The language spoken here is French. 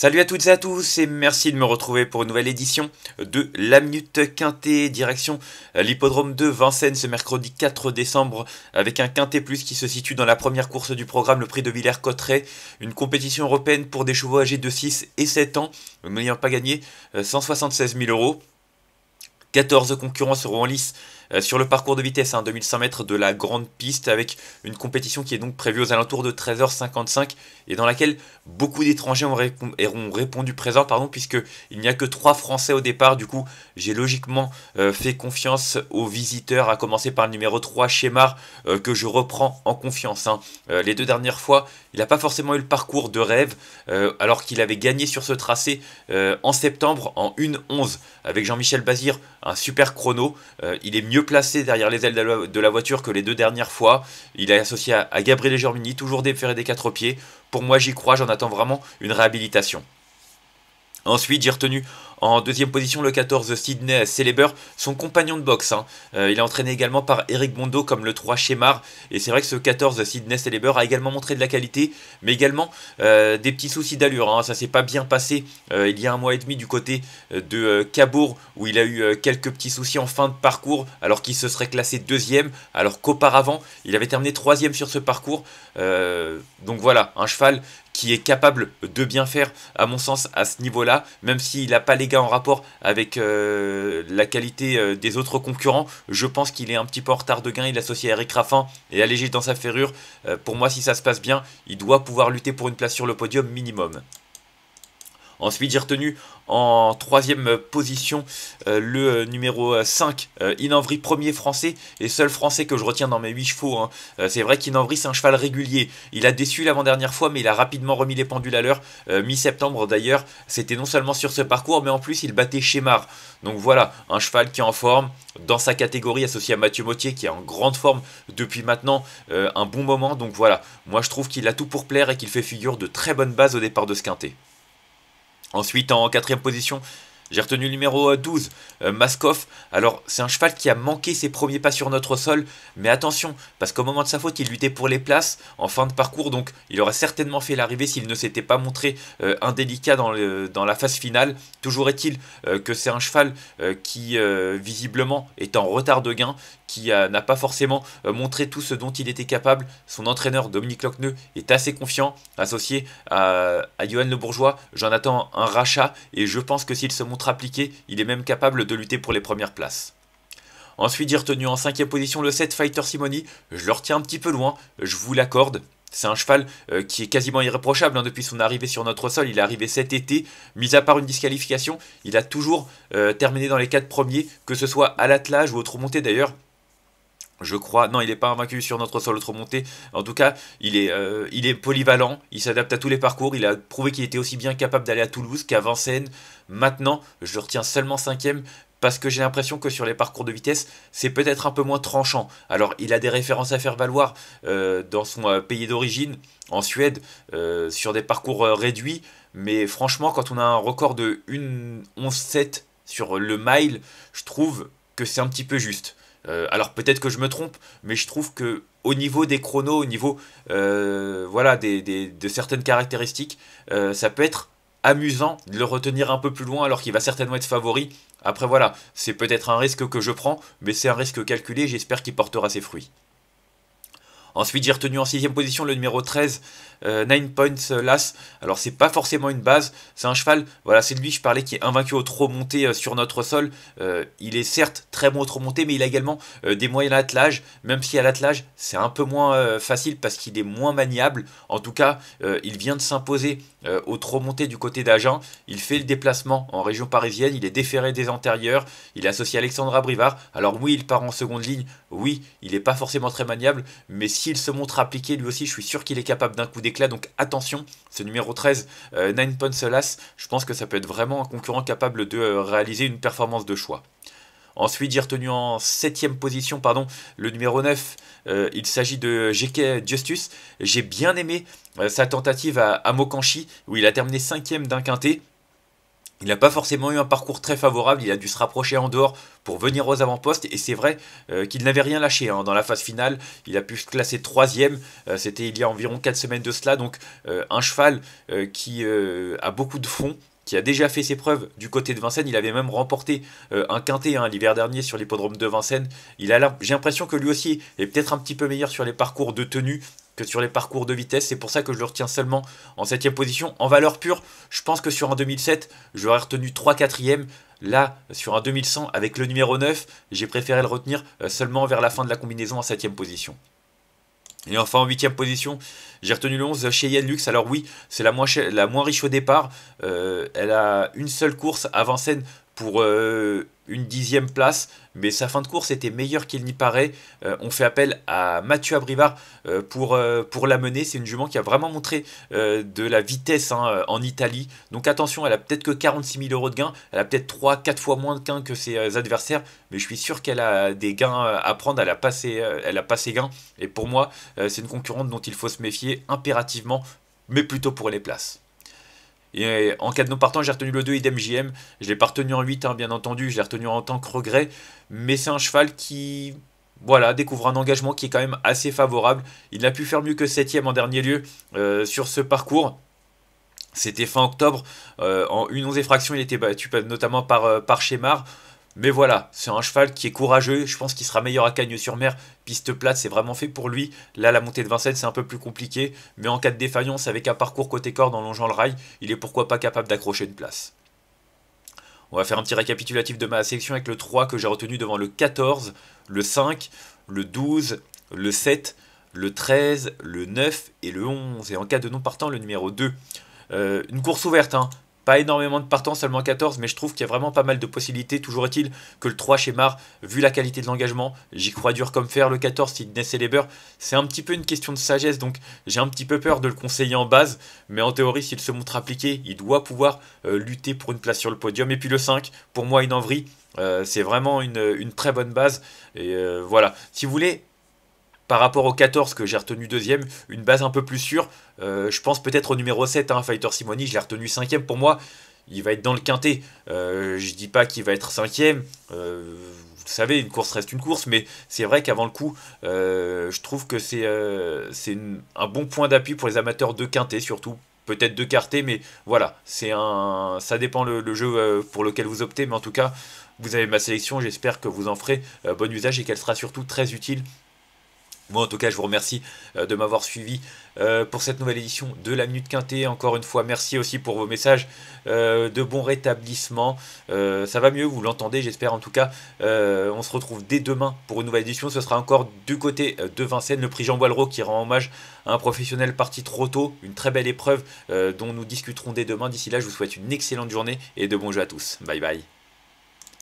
Salut à toutes et à tous et merci de me retrouver pour une nouvelle édition de La Minute Quintet direction euh, l'hippodrome de Vincennes ce mercredi 4 décembre avec un Quintet Plus qui se situe dans la première course du programme, le prix de Villers-Cotterêts, une compétition européenne pour des chevaux âgés de 6 et 7 ans n'ayant pas gagné 176 euh, 000 euros. 14 concurrents seront en lice euh, sur le parcours de vitesse, hein, 2100 mètres de la grande piste, avec une compétition qui est donc prévue aux alentours de 13h55 et dans laquelle beaucoup d'étrangers auront répondu présent, pardon, puisqu'il n'y a que 3 Français au départ. Du coup, j'ai logiquement euh, fait confiance aux visiteurs, à commencer par le numéro 3, Schemar, euh, que je reprends en confiance. Hein. les deux dernières fois, il n'a pas forcément eu le parcours de rêve, alors qu'il avait gagné sur ce tracé en septembre en 1-11 avec Jean-Michel Bazir, un super chrono. Euh, il est mieux placé derrière les ailes de la, voiture que les deux dernières fois. Il est associé à, Gabriel Gabriel Germini, toujours déféré des quatre pieds. Pour moi, j'y crois, j'en attends vraiment une réhabilitation. Ensuite, j'ai retenu en deuxième position, le 14 Sydney Celeber, son compagnon de boxe. Hein. Euh, il est entraîné également par Eric Bondo comme le 3 Schémar. Et c'est vrai que ce 14 Sydney Celeber a également montré de la qualité, mais également euh, des petits soucis d'allure. Ça hein. Ça s'est pas bien passé euh, il y a un mois et demi du côté de Cabourg, où il a eu quelques petits soucis en fin de parcours, alors qu'il se serait classé deuxième, alors qu'auparavant, il avait terminé troisième sur ce parcours. donc voilà, un cheval qui est capable de bien faire, à mon sens, à ce niveau-là, même s'il n'a pas les gars en rapport avec euh, la qualité euh, des autres concurrents. Je pense qu'il est un petit peu en retard de gain. Il associe Eric Raffin et allégé dans sa ferrure. Euh, pour moi, si ça se passe bien, il doit pouvoir lutter pour une place sur le podium minimum. Ensuite, j'ai retenu en troisième position euh, le euh, numéro 5, euh, Inavri, premier français et seul français que je retiens dans mes 8 chevaux. Hein. c'est vrai qu'Inanvry, c'est un cheval régulier. Il a déçu l'avant-dernière fois, mais il a rapidement remis les pendules à l'heure. Mi-septembre d'ailleurs, c'était non seulement sur ce parcours, mais en plus, il battait Schémar. Donc voilà, un cheval qui est en forme, dans sa catégorie, associé à Mathieu Mottier, qui est en grande forme depuis maintenant un bon moment. Donc voilà, moi je trouve qu'il a tout pour plaire et qu'il fait figure de très bonne base au départ de ce quintet. Ensuite, en quatrième position, j'ai retenu le numéro 12, euh, euh, Maskov. Alors, c'est un cheval qui a manqué ses premiers pas sur notre sol, mais attention, parce qu'au moment de sa faute, il luttait pour les places en fin de parcours, donc il aurait certainement fait l'arrivée s'il ne s'était pas montré euh, indélicat dans, la phase finale. Toujours est-il que c'est un cheval qui, visiblement, est en retard de gain qui n'a pas forcément euh, montré tout ce dont il était capable. Son entraîneur Dominique Locneux est assez confiant, associé à, à Johan Le Bourgeois. J'en attends un rachat et je pense que s'il se montre appliqué, il est même capable de lutter pour les premières places. Ensuite, y retenu en cinquième position le 7 Fighter Simoni. Je le retiens un petit peu loin, je vous l'accorde. C'est un cheval euh, qui est quasiment irréprochable hein, depuis son arrivée sur notre sol. Il est arrivé cet été, mis à part une disqualification, il a toujours euh, terminé dans les 4 premiers, que ce soit à l'attelage ou autre montée d'ailleurs je crois. Non, il n'est pas invaincu sur notre sol montée En tout cas, il est, euh, il est polyvalent, il s'adapte à tous les parcours. Il a prouvé qu'il était aussi bien capable d'aller à Toulouse qu'à Vincennes. Maintenant, je retiens seulement cinquième parce que j'ai l'impression que sur les parcours de vitesse, c'est peut-être un peu moins tranchant. Alors, il a des références à faire valoir euh, dans son euh, pays d'origine, en Suède, sur des parcours réduits, mais franchement, quand on a un record de 1.11.7 sur le mile, je trouve que c'est un petit peu juste. Euh, alors peut-être que je me trompe, mais je trouve que au niveau des chronos, au niveau euh, voilà, de certaines caractéristiques, euh, ça peut être amusant de le retenir un peu plus loin alors qu'il va certainement être favori. Après voilà, c'est peut-être un risque que je prends, mais c'est un risque calculé, j'espère qu'il portera ses fruits. Ensuite, j'ai retenu en sixième position le numéro 13, 9 euh, Points euh, l'As, Alors, c'est pas forcément une base, c'est un cheval. Voilà, c'est lui, je parlais, qui est invaincu au trop monté euh, sur notre sol. il est certes très bon au trop monté, mais il a également des moyens à l'attelage. Même si à l'attelage, c'est un peu moins facile parce qu'il est moins maniable. En tout cas, il vient de s'imposer au trop monté du côté d'Agen. Il fait le déplacement en région parisienne. Il est déféré des antérieurs. Il est associé à Alexandra Brivard. Alors, oui, il part en seconde ligne. Oui, il n'est pas forcément très maniable, mais si s'il se montre appliqué, lui aussi, je suis sûr qu'il est capable d'un coup d'éclat. Donc attention, ce numéro 13, euh, Nine Las, je pense que ça peut être vraiment un concurrent capable de euh, réaliser une performance de choix. Ensuite, j'ai retenu en 7 position pardon, le numéro 9. Euh, il s'agit de GK Justus. J'ai bien aimé euh, sa tentative à, Mokanchi, où il a terminé 5 d'un quintet. Il n'a pas forcément eu un parcours très favorable, il a dû se rapprocher en dehors pour venir aux avant-postes et c'est vrai euh, qu'il n'avait rien lâché hein. dans la phase finale. Il a pu se classer troisième, euh, c'était il y a environ 4 semaines de cela, donc euh, un cheval qui a beaucoup de fond qui a déjà fait ses preuves du côté de Vincennes. Il avait même remporté un quintet hein, l'hiver dernier sur l'hippodrome de Vincennes. j'ai l'impression que lui aussi est peut-être un petit peu meilleur sur les parcours de tenue que sur les parcours de vitesse. C'est pour ça que je le retiens seulement en 7 position. En valeur pure, je pense que sur un 2007, j'aurais retenu 3 4e. Là, sur un 2100 avec le numéro 9, j'ai préféré le retenir euh, seulement vers la fin de la combinaison en 7 position. Et enfin en huitième position, j'ai retenu le 11 Cheyenne Lux. Alors oui, c'est la moins, la moins riche au départ. Euh, elle a une seule course avant scène pour euh, une dixième place, mais sa fin de course était meilleure qu'il n'y paraît. Euh, on fait appel à Mathieu Abrivard euh, pour, pour la mener. C'est une jument qui a vraiment montré de la vitesse hein, en Italie. Donc attention, elle a peut-être que 46 000 euros de gains, elle a peut-être 3-4 fois moins de gains que ses adversaires, mais je suis sûr qu'elle a des gains à prendre, elle a elle a pas ses gains. Et pour moi, c'est une concurrente dont il faut se méfier impérativement, mais plutôt pour les places. Et euh, en cas de non partant, j'ai retenu le 2 idem JM. Je l'ai pas retenu en 8, hein, bien entendu. Je l'ai retenu en tant que regret. Mais c'est un cheval qui voilà, découvre un engagement qui est quand même assez favorable. Il n'a pu faire mieux que 7ème en dernier lieu euh, sur ce parcours. C'était fin octobre. Euh, en une 11 e fraction, il était battu notamment par, euh, par mais voilà, c'est un cheval qui est courageux, je pense qu'il sera meilleur à Cagnes-sur-Mer, piste plate, c'est vraiment fait pour lui. Là, la montée de Vincennes, c'est un peu plus compliqué, mais en cas de défaillance, avec un parcours côté corde en longeant le rail, il est pourquoi pas capable d'accrocher une place. On va faire un petit récapitulatif de ma sélection avec le 3 que j'ai retenu devant le 14, le 5, le 12, le 7, le 13, le 9 et le 11. Et en cas de non partant, le numéro 2. Euh, une course ouverte, hein. Pas énormément de partants, seulement 14, mais je trouve qu'il y a vraiment pas mal de possibilités. Toujours est-il que le 3 chez Mar, vu la qualité de l'engagement, j'y crois dur comme fer. Le 14, les beurres. c'est un petit peu une question de sagesse, donc j'ai un petit peu peur de le conseiller en base, mais en théorie, s'il se montre appliqué, il doit pouvoir euh, lutter pour une place sur le podium. Et puis le 5, pour moi, une envrie. Euh, c'est vraiment une, très bonne base. Et euh, voilà. Si vous voulez par rapport au 14 que j'ai retenu deuxième, une base un peu plus sûre. Euh, je pense peut-être au numéro 7, hein, Fighter Simoni, je l'ai retenu cinquième. Pour moi, il va être dans le quintet. je euh, je dis pas qu'il va être cinquième. Euh, vous savez, une course reste une course, mais c'est vrai qu'avant le coup, je trouve que c'est un bon point d'appui pour les amateurs de quintet, surtout peut-être de quarté, mais voilà, c'est un, ça dépend le, jeu pour lequel vous optez, mais en tout cas, vous avez ma sélection, j'espère que vous en ferez bon usage et qu'elle sera surtout très utile moi, en tout cas, je vous remercie euh, de m'avoir suivi euh, pour cette nouvelle édition de la Minute Quintée. Encore une fois, merci aussi pour vos messages euh, de bon rétablissement. Ça va mieux, vous l'entendez, j'espère en tout cas. On se retrouve dès demain pour une nouvelle édition. Ce sera encore du côté de Vincennes, le prix Jean Boileau qui rend hommage à un professionnel parti trop tôt. Une très belle épreuve dont nous discuterons dès demain. D'ici là, je vous souhaite une excellente journée et de bons jeux à tous. Bye bye.